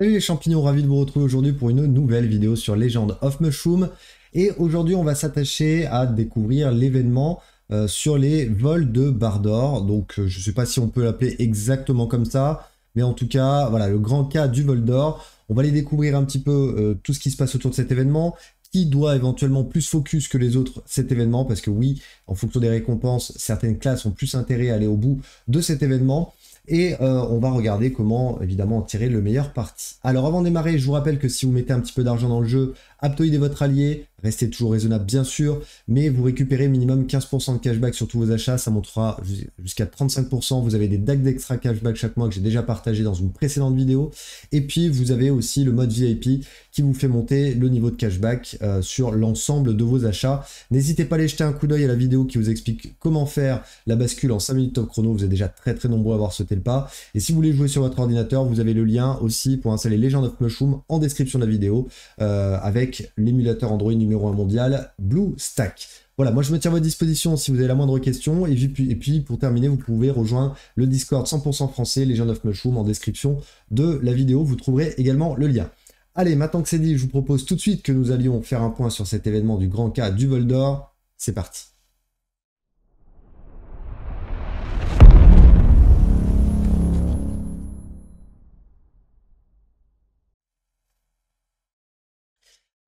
Salut les champignons, ravi de vous retrouver aujourd'hui pour une nouvelle vidéo sur Legend of Mushroom. Et aujourd'hui, on va s'attacher à découvrir l'événement euh, sur les vols de Bardor. Donc, euh, je ne sais pas si on peut l'appeler exactement comme ça, mais en tout cas, voilà, le grand cas du vol d'or. On va aller découvrir un petit peu euh, tout ce qui se passe autour de cet événement, qui doit éventuellement plus focus que les autres cet événement, parce que oui, en fonction des récompenses, certaines classes ont plus intérêt à aller au bout de cet événement et euh, on va regarder comment évidemment en tirer le meilleur parti. Alors avant de démarrer, je vous rappelle que si vous mettez un petit peu d'argent dans le jeu, Aptoid est votre allié, Restez toujours raisonnable, bien sûr, mais vous récupérez minimum 15% de cashback sur tous vos achats. Ça montera jusqu'à 35%. Vous avez des dacs d'extra cashback chaque mois que j'ai déjà partagé dans une précédente vidéo. Et puis, vous avez aussi le mode VIP qui vous fait monter le niveau de cashback euh, sur l'ensemble de vos achats. N'hésitez pas à aller jeter un coup d'œil à la vidéo qui vous explique comment faire la bascule en 5 minutes top chrono. Vous êtes déjà très très nombreux à avoir sauté le pas. Et si vous voulez jouer sur votre ordinateur, vous avez le lien aussi pour installer Legend of Mushroom en description de la vidéo euh, avec l'émulateur Android numéro numéro 1 mondial, Stack. Voilà, moi je me tiens à votre disposition si vous avez la moindre question. Et puis, et puis pour terminer, vous pouvez rejoindre le Discord 100% français, les gens of Mushroom, en description de la vidéo. Vous trouverez également le lien. Allez, maintenant que c'est dit, je vous propose tout de suite que nous allions faire un point sur cet événement du Grand Cas du Vol d'Or. C'est parti.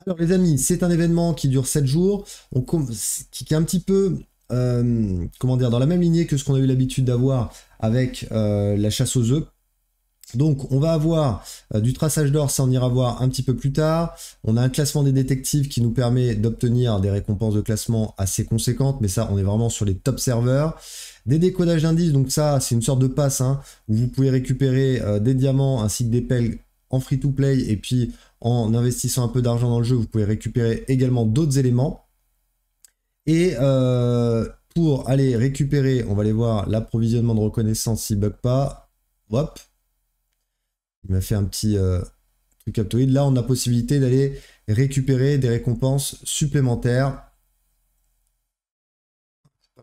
Alors les amis, c'est un événement qui dure 7 jours, on, qui, est un petit peu euh, comment dire, dans la même lignée que ce qu'on a eu l'habitude d'avoir avec euh, la chasse aux œufs. Donc on va avoir euh, du traçage d'or, ça on ira voir un petit peu plus tard. On a un classement des détectives qui nous permet d'obtenir des récompenses de classement assez conséquentes, mais ça on est vraiment sur les top serveurs. Des décodages d'indices, donc ça c'est une sorte de passe hein, où vous pouvez récupérer des diamants ainsi que des pelles en free to play et puis en investissant un peu d'argent dans le jeu, vous pouvez récupérer également d'autres éléments. Et euh, pour aller récupérer, on va aller voir l'approvisionnement de reconnaissance si bug pas. Hop. Il m'a fait un petit euh, truc aptoïde. Là, on a possibilité d'aller récupérer des récompenses supplémentaires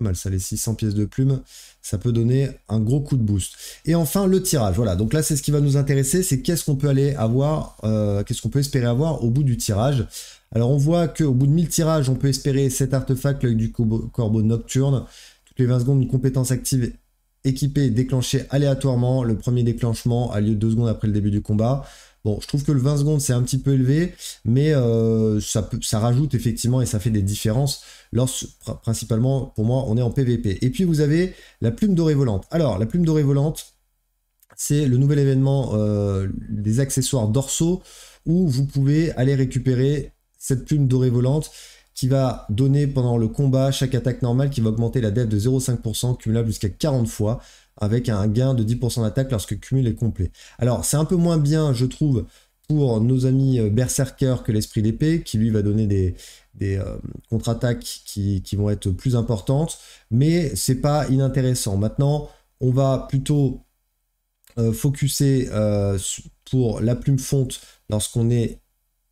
mal ça, les 600 pièces de plume, ça peut donner un gros coup de boost. Et enfin, le tirage, voilà, donc là c'est ce qui va nous intéresser, c'est qu'est-ce qu'on peut aller avoir, euh, qu'est-ce qu'on peut espérer avoir au bout du tirage. Alors on voit qu'au bout de 1000 tirages, on peut espérer cet artefact, avec du corbeau nocturne, toutes les 20 secondes, une compétence active équipée déclenchée aléatoirement, le premier déclenchement a lieu 2 secondes après le début du combat je trouve que le 20 secondes, c'est un petit peu élevé, mais euh, ça, rajoute effectivement et ça fait des différences. Lorsque, principalement, pour moi, on est en PVP. Et puis, vous avez la plume dorée volante. Alors, la plume dorée volante, c'est le nouvel événement euh, des accessoires dorsaux où vous pouvez aller récupérer cette plume dorée volante qui va donner pendant le combat chaque attaque normale qui va augmenter la dette de 0,5% cumulable jusqu'à 40 fois avec un gain de 10% d'attaque lorsque cumul est complet. Alors c'est un peu moins bien je trouve pour nos amis euh, berserker que l'esprit d'épée qui lui va donner des, euh, contre-attaques qui, vont être plus importantes mais c'est pas inintéressant. Maintenant on va plutôt euh, focuser euh, pour la plume fonte lorsqu'on est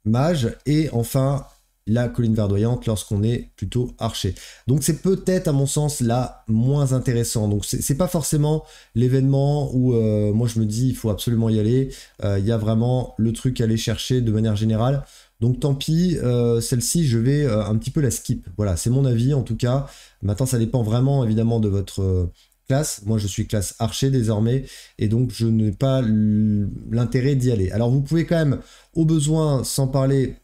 mage et enfin la colline verdoyante lorsqu'on est plutôt archer. Donc c'est peut-être à mon sens la moins intéressante. Donc c'est pas forcément l'événement où euh, moi je me dis il faut absolument y aller. Euh, il y a vraiment le truc à aller chercher de manière générale. Donc tant pis, euh, celle-ci je vais un petit peu la skip. Voilà, c'est mon avis en tout cas. Maintenant ça dépend vraiment évidemment de votre classe. Moi, je suis classe archer désormais et donc je n'ai pas l'intérêt d'y aller. Alors, vous pouvez quand même, au besoin, sans parler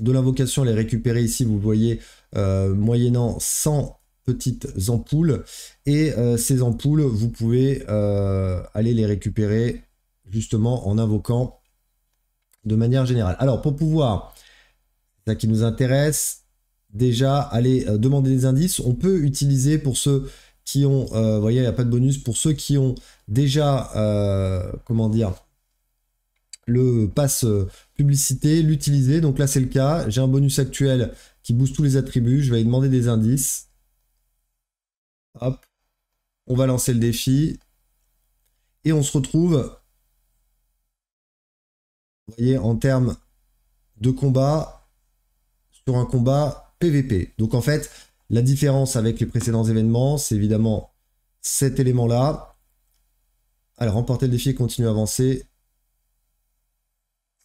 de l'invocation, les récupérer ici, vous voyez, euh, moyennant 100 petites ampoules. Et euh, ces ampoules, vous pouvez euh, aller les récupérer justement en invoquant de manière générale. Alors pour pouvoir, ça qui nous intéresse, déjà aller demander des indices, on peut utiliser pour ceux qui ont, vous voyez, il n'y a pas de bonus, pour ceux qui ont déjà, comment dire, le pass euh, publicité, l'utiliser. Donc là, c'est le cas. J'ai un bonus actuel qui booste tous les attributs. Je vais lui demander des indices. Hop. On va lancer le défi. Et on se retrouve, vous voyez, en termes de combat, sur un combat PVP. Donc en fait, la différence avec les précédents événements, c'est évidemment cet élément-là. Alors, remporter le défi et continuer à avancer.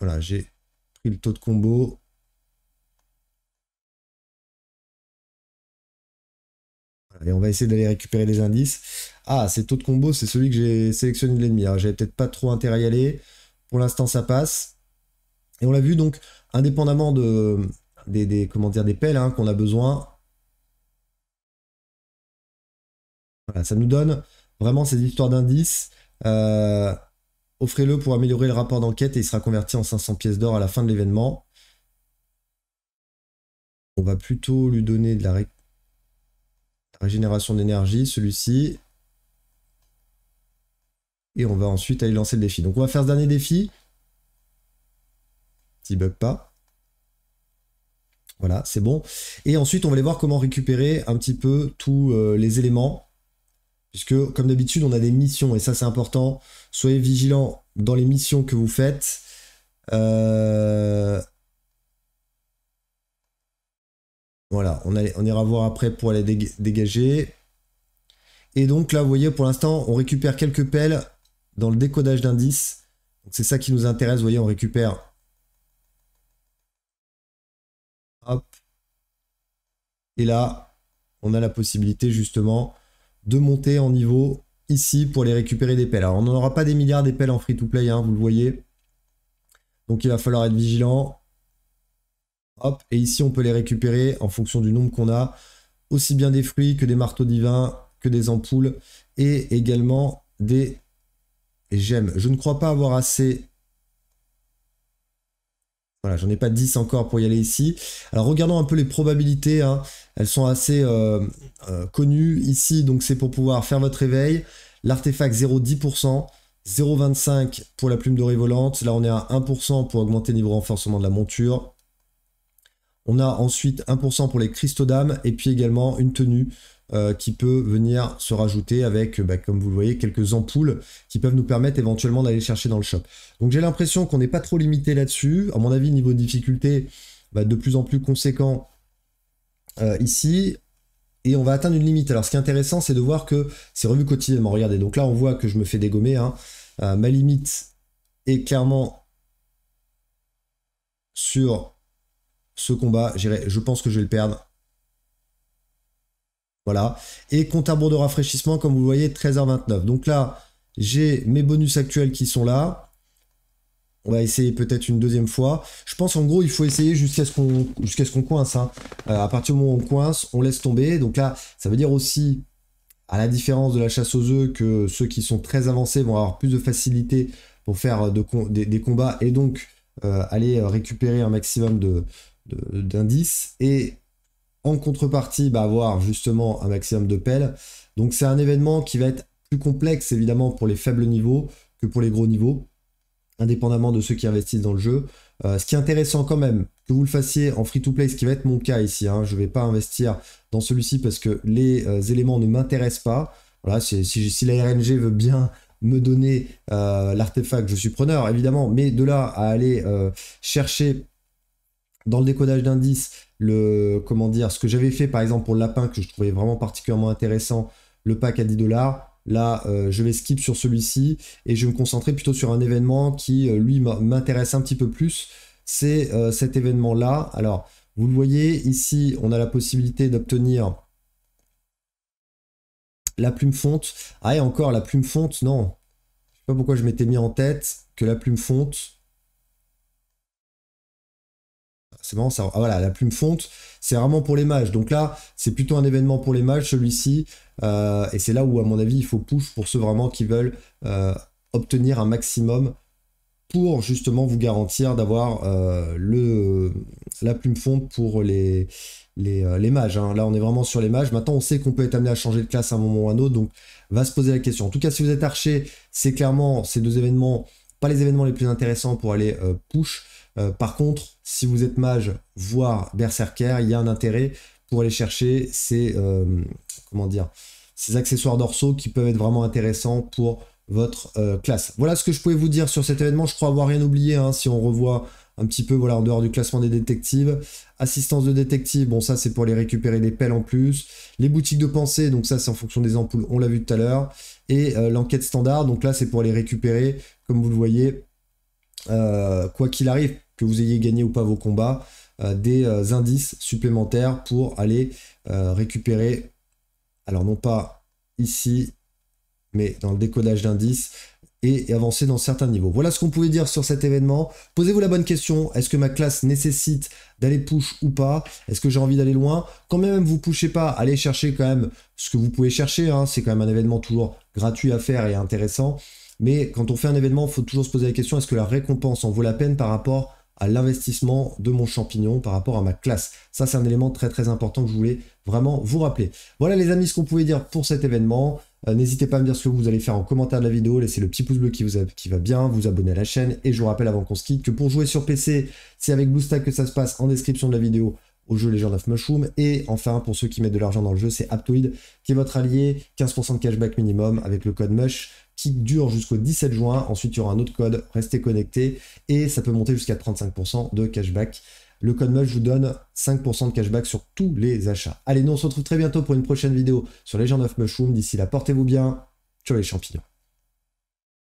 Voilà, j'ai pris le taux de combo. Et on va essayer d'aller récupérer les indices. Ah, c'est taux de combo, c'est celui que j'ai sélectionné de l'ennemi. Alors, j'avais peut-être pas trop intérêt à y aller. Pour l'instant, ça passe. Et on l'a vu, donc, indépendamment de, des, des pelles hein, qu'on a besoin. Voilà, ça nous donne vraiment cette histoires d'indices. Euh, Offrez-le pour améliorer le rapport d'enquête et il sera converti en 500 pièces d'or à la fin de l'événement. On va plutôt lui donner de la, régénération d'énergie, celui-ci. Et on va ensuite aller lancer le défi. Donc on va faire ce dernier défi. S'il bug pas. Voilà, c'est bon. Et ensuite, on va aller voir comment récupérer un petit peu tous euh, les éléments Puisque, comme d'habitude, on a des missions, et ça c'est important. Soyez vigilants dans les missions que vous faites. Euh, voilà, on, ira voir après pour aller dégager. Et donc là, vous voyez, pour l'instant, on récupère quelques pelles dans le décodage d'indices. c'est ça qui nous intéresse, vous voyez, on récupère. Hop. Et là, on a la possibilité justement de monter en niveau ici pour les récupérer des pelles. Alors on n'aura pas des milliards des pelles en free-to-play, hein, vous le voyez. Donc il va falloir être vigilant. Hop, et ici on peut les récupérer en fonction du nombre qu'on a. Aussi bien des fruits que des marteaux divins, que des ampoules, et également des gemmes. Je ne crois pas avoir assez voilà, j'en ai pas 10 encore pour y aller ici. Alors regardons un peu les probabilités, hein. elles sont assez euh, euh, connues ici, donc c'est pour pouvoir faire votre réveil. L'artefact 0,10%, 0,25 pour la plume dorée volante, là on est à 1% pour augmenter le niveau renforcement de la monture. On a ensuite 1% pour les cristaux d'âme et puis également une tenue euh, qui peut venir se rajouter avec, bah, comme vous le voyez, quelques ampoules qui peuvent nous permettre éventuellement d'aller chercher dans le shop. Donc j'ai l'impression qu'on n'est pas trop limité là-dessus. À mon avis, niveau de difficulté, bah, de plus en plus conséquent euh, ici. Et on va atteindre une limite. Alors ce qui est intéressant, c'est de voir que c'est revu quotidiennement. Regardez, donc là on voit que je me fais dégommer. Hein. Euh, ma limite est clairement sur ce combat. Je pense que je vais le perdre. Et compte à bourre de rafraîchissement, comme vous le voyez, 13h29. Donc là, j'ai mes bonus actuels qui sont là. On va essayer peut-être une deuxième fois. Je pense en gros, il faut essayer jusqu'à ce qu'on jusqu'à ce qu'on coince. Hein. Euh, à partir du moment où on coince, on laisse tomber. Donc là, ça veut dire aussi, à la différence de la chasse aux œufs, que ceux qui sont très avancés vont avoir plus de facilité pour faire des, combats et donc euh, aller récupérer un maximum d'indices. De, et en contrepartie bah, avoir justement un maximum de pelles. Donc c'est un événement qui va être plus complexe évidemment pour les faibles niveaux que pour les gros niveaux, indépendamment de ceux qui investissent dans le jeu. Euh, ce qui est intéressant quand même, que vous le fassiez en free-to-play, ce qui va être mon cas ici, hein, je ne vais pas investir dans celui-ci parce que les euh, éléments ne m'intéressent pas. Voilà, si, si, la RNG veut bien me donner euh, l'artefact, je suis preneur, évidemment, mais de là à aller chercher dans le décodage d'indices, le comment dire, ce que j'avais fait par exemple pour le lapin que je trouvais vraiment particulièrement intéressant, le pack à 10 dollars. Là, euh, je vais skip sur celui-ci et je vais me concentrer plutôt sur un événement qui, euh, lui, m'intéresse un petit peu plus. C'est euh, cet événement-là. Alors, vous le voyez, ici, on a la possibilité d'obtenir la plume fonte. Ah, et encore, la plume fonte, non. Je sais pas pourquoi je m'étais mis en tête que la plume fonte, C'est vraiment, ça. Ah, voilà, la plume fonte, c'est vraiment pour les mages. Donc là, c'est plutôt un événement pour les mages, celui-ci. Euh, et c'est là où, à mon avis, il faut push pour ceux vraiment qui veulent euh, obtenir un maximum pour justement vous garantir d'avoir euh, le la plume fonte pour les, les, mages. Hein. Là, on est vraiment sur les mages. Maintenant, on sait qu'on peut être amené à changer de classe à un moment ou à un autre, donc va se poser la question. En tout cas, si vous êtes archer, c'est clairement ces deux événements pas les événements les plus intéressants pour aller euh, push. Euh, par contre, si vous êtes mage, voire berserker, il y a un intérêt pour aller chercher ces, euh, comment dire, ces accessoires dorsaux qui peuvent être vraiment intéressants pour votre classe. Voilà ce que je pouvais vous dire sur cet événement. Je crois avoir rien oublié. Hein, si on revoit un petit peu voilà, en dehors du classement des détectives. Assistance de détective, bon ça c'est pour les récupérer des pelles en plus. Les boutiques de pensée, donc ça c'est en fonction des ampoules, on l'a vu tout à l'heure. Et euh, l'enquête standard, donc là c'est pour les récupérer, comme vous le voyez, euh, quoi qu'il arrive, que vous ayez gagné ou pas vos combats, euh, des indices supplémentaires pour aller récupérer, alors non pas ici, mais dans le décodage d'indices, et, avancer dans certains niveaux. Voilà ce qu'on pouvait dire sur cet événement. Posez-vous la bonne question. Est-ce que ma classe nécessite d'aller push ou pas Est-ce que j'ai envie d'aller loin Quand même vous pushez pas, allez chercher quand même ce que vous pouvez chercher. Hein. C'est quand même un événement toujours gratuit à faire et intéressant. Mais quand on fait un événement, il faut toujours se poser la question, est-ce que la récompense en vaut la peine par rapport à l'investissement de mon champignon par rapport à ma classe. Ça, c'est un élément très très important que je voulais vraiment vous rappeler. Voilà les amis ce qu'on pouvait dire pour cet événement. Euh, n'hésitez pas à me dire ce que vous allez faire en commentaire de la vidéo, laissez le petit pouce bleu qui, vous qui va bien, vous abonner à la chaîne, et je vous rappelle avant qu'on se quitte que pour jouer sur PC, c'est avec BlueStack que ça se passe en description de la vidéo au jeu Legend of Mushroom, et enfin pour ceux qui mettent de l'argent dans le jeu, c'est Aptoid qui est votre allié, 15% de cashback minimum avec le code MUSH qui dure jusqu'au 17 juin, ensuite il y aura un autre code, restez connectés, et ça peut monter jusqu'à 35% de cashback le code Mush vous donne 5% de cashback sur tous les achats. Allez, nous on se retrouve très bientôt pour une prochaine vidéo sur les gens of Mushroom. D'ici là, portez-vous bien. Ciao les champignons.